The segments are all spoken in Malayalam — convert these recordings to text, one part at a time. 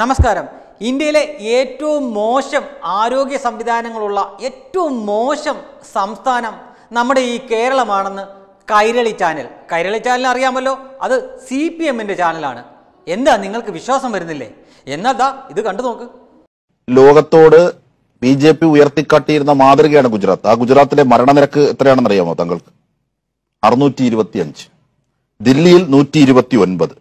നമസ്കാരം ഇന്ത്യയിലെ ഏറ്റവും മോശം ആരോഗ്യ സംവിധാനങ്ങളുള്ള ഏറ്റവും മോശം സംസ്ഥാനം നമ്മുടെ ഈ കേരളമാണെന്ന് കൈരളി ചാനൽ കൈരളി ചാനൽ അറിയാമല്ലോ അത് സി പി എമ്മിൻ്റെ ചാനലാണ് എന്താ നിങ്ങൾക്ക് വിശ്വാസം വരുന്നില്ലേ എന്നതാ ഇത് കണ്ടു നോക്ക് ലോകത്തോട് ബി ജെ പി ഉയർത്തിക്കാട്ടിയിരുന്ന മാതൃകയാണ് ഗുജറാത്ത് ആ ഗുജറാത്തിലെ മരണനിരക്ക് എത്രയാണെന്ന് അറിയാമോ താങ്കൾക്ക് അറുന്നൂറ്റി ഇരുപത്തി അഞ്ച് ദില്ലിയിൽ നൂറ്റി ഇരുപത്തി ഒൻപത്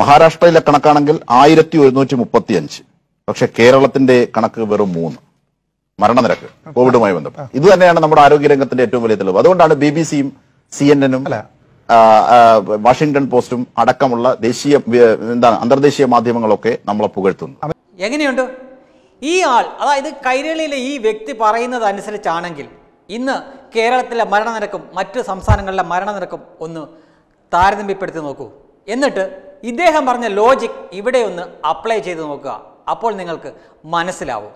മഹാരാഷ്ട്രയിലെ കണക്കാണെങ്കിൽ ആയിരത്തി ഒരുന്നൂറ്റി മുപ്പത്തി അഞ്ച് പക്ഷെ കേരളത്തിന്റെ കണക്ക് വെറും മൂന്ന് മരണനിരക്ക് കോവിഡുമായി ബന്ധപ്പെട്ട് ഇത് തന്നെയാണ് നമ്മുടെ ആരോഗ്യരംഗത്തിന്റെ ഏറ്റവും വലിയ തെളിവ് അതുകൊണ്ടാണ് ബി ബി സിയും സി എൻ എനും വാഷിംഗ്ടൺ പോസ്റ്റും അടക്കമുള്ള ദേശീയ എന്താണ് അന്തർദേശീയ മാധ്യമങ്ങളൊക്കെ നമ്മളെ പുകഴ്ത്തുന്നു എങ്ങനെയുണ്ട് ഈ ആൾ അതായത് കൈരളിയിലെ ഈ വ്യക്തി പറയുന്നത് അനുസരിച്ചാണെങ്കിൽ ഇന്ന് കേരളത്തിലെ മരണനിരക്കും മറ്റ് സംസ്ഥാനങ്ങളിലെ മരണനിരക്കും ഒന്ന് താരതമ്യപ്പെടുത്തി നോക്കൂ എന്നിട്ട് ഇദ്ദേഹം പറഞ്ഞ ലോജിക് ഇവിടെ ഒന്ന് അപ്ലൈ ചെയ്ത് നോക്കുക അപ്പോൾ നിങ്ങൾക്ക് മനസ്സിലാവും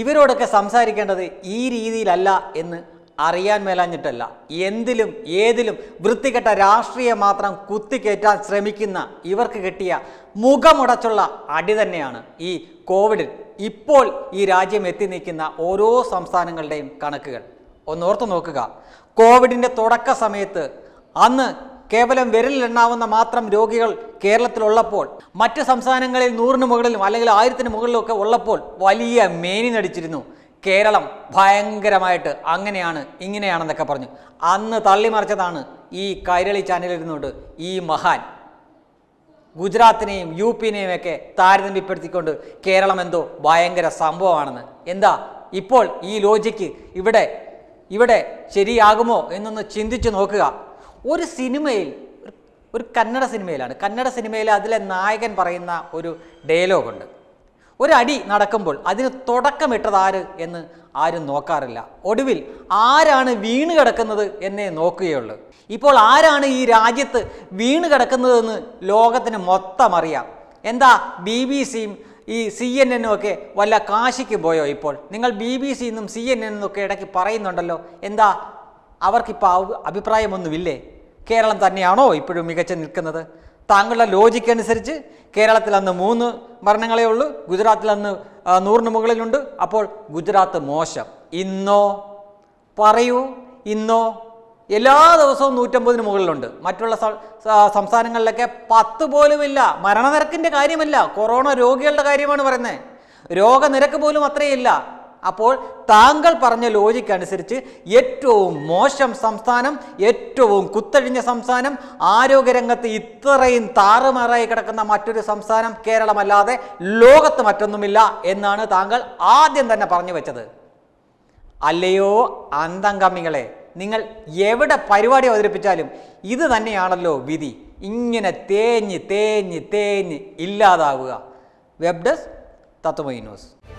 ഇവരോടൊക്കെ സംസാരിക്കേണ്ടത് ഈ രീതിയിലല്ല എന്ന് അറിയാൻ മേലാഞ്ഞിട്ടല്ല എന്തിലും ഏതിലും വൃത്തികെട്ട രാഷ്ട്രീയം മാത്രം കുത്തിക്കേറ്റാൻ ശ്രമിക്കുന്ന ഇവർക്ക് കിട്ടിയ മുഖമുടച്ചുള്ള അടി തന്നെയാണ് ഈ കോവിഡിൽ ഇപ്പോൾ ഈ രാജ്യം എത്തി നിൽക്കുന്ന ഓരോ സംസ്ഥാനങ്ങളുടെയും കണക്കുകൾ ഒന്നോർത്ത് നോക്കുക കോവിഡിൻ്റെ തുടക്ക സമയത്ത് അന്ന് കേവലം എണ്ണാവുന്ന മാത്രം രോഗികൾ കേരളത്തിലുള്ളപ്പോൾ മറ്റ് സംസ്ഥാനങ്ങളിൽ നൂറിന് മുകളിലും അല്ലെങ്കിൽ ആയിരത്തിന് മുകളിലൊക്കെ ഉള്ളപ്പോൾ വലിയ മേനി നടിച്ചിരുന്നു കേരളം ഭയങ്കരമായിട്ട് അങ്ങനെയാണ് ഇങ്ങനെയാണെന്നൊക്കെ പറഞ്ഞു അന്ന് തള്ളിമറിച്ചതാണ് ഈ കൈരളി ചാനലിൽ ഈ മഹാൻ ഗുജറാത്തിനെയും യു പിനെയും ഒക്കെ താരതമ്യപ്പെടുത്തിക്കൊണ്ട് കേരളം എന്തോ ഭയങ്കര സംഭവമാണെന്ന് എന്താ ഇപ്പോൾ ഈ ലോജിക്ക് ഇവിടെ ഇവിടെ ശരിയാകുമോ എന്നൊന്ന് ചിന്തിച്ചു നോക്കുക ഒരു സിനിമയിൽ ഒരു കന്നഡ സിനിമയിലാണ് കന്നഡ സിനിമയിൽ അതിലെ നായകൻ പറയുന്ന ഒരു ഡയലോഗുണ്ട് ഒരടി നടക്കുമ്പോൾ അതിന് തുടക്കമിട്ടത് ആര് എന്ന് ആരും നോക്കാറില്ല ഒടുവിൽ ആരാണ് വീണ് കിടക്കുന്നത് എന്നേ നോക്കുകയുള്ളൂ ഇപ്പോൾ ആരാണ് ഈ രാജ്യത്ത് വീണ് കിടക്കുന്നതെന്ന് ലോകത്തിന് മൊത്തം അറിയാം എന്താ ബി ബി സിയും ഈ സി എൻ എന്നും ഒക്കെ വല്ല കാശിക്ക് പോയോ ഇപ്പോൾ നിങ്ങൾ ബി ബി സിന്നും സി എൻ എന്നും ഒക്കെ ഇടയ്ക്ക് പറയുന്നുണ്ടല്ലോ എന്താ അവർക്കിപ്പോൾ അഭിപ്രായമൊന്നുമില്ലേ കേരളം തന്നെയാണോ ഇപ്പോഴും മികച്ച നിൽക്കുന്നത് താങ്കളുടെ ലോജിക്ക് അനുസരിച്ച് കേരളത്തിൽ അന്ന് മൂന്ന് മരണങ്ങളേ ഉള്ളൂ ഗുജറാത്തിൽ അന്ന് നൂറിന് മുകളിലുണ്ട് അപ്പോൾ ഗുജറാത്ത് മോശം ഇന്നോ പറയൂ ഇന്നോ എല്ലാ ദിവസവും നൂറ്റമ്പതിന് മുകളിലുണ്ട് മറ്റുള്ള സംസ്ഥാനങ്ങളിലൊക്കെ പത്ത് പോലുമില്ല മരണനിരക്കിൻ്റെ കാര്യമല്ല കൊറോണ രോഗികളുടെ കാര്യമാണ് പറയുന്നത് രോഗനിരക്ക് പോലും അത്രയില്ല അപ്പോൾ താങ്കൾ പറഞ്ഞ ലോജിക്ക് അനുസരിച്ച് ഏറ്റവും മോശം സംസ്ഥാനം ഏറ്റവും കുത്തഴിഞ്ഞ സംസ്ഥാനം ആരോഗ്യരംഗത്ത് ഇത്രയും താറുമാറായി കിടക്കുന്ന മറ്റൊരു സംസ്ഥാനം കേരളമല്ലാതെ ലോകത്ത് മറ്റൊന്നുമില്ല എന്നാണ് താങ്കൾ ആദ്യം തന്നെ പറഞ്ഞു വെച്ചത് അല്ലയോ അന്തംഗമികളെ നിങ്ങൾ എവിടെ പരിപാടി അവതരിപ്പിച്ചാലും ഇത് തന്നെയാണല്ലോ വിധി ഇങ്ങനെ തേഞ്ഞ് തേഞ്ഞ് തേഞ്ഞ് ഇല്ലാതാവുക വെബ് ഡെസ്ക് തത്വമൈ ന്യൂസ്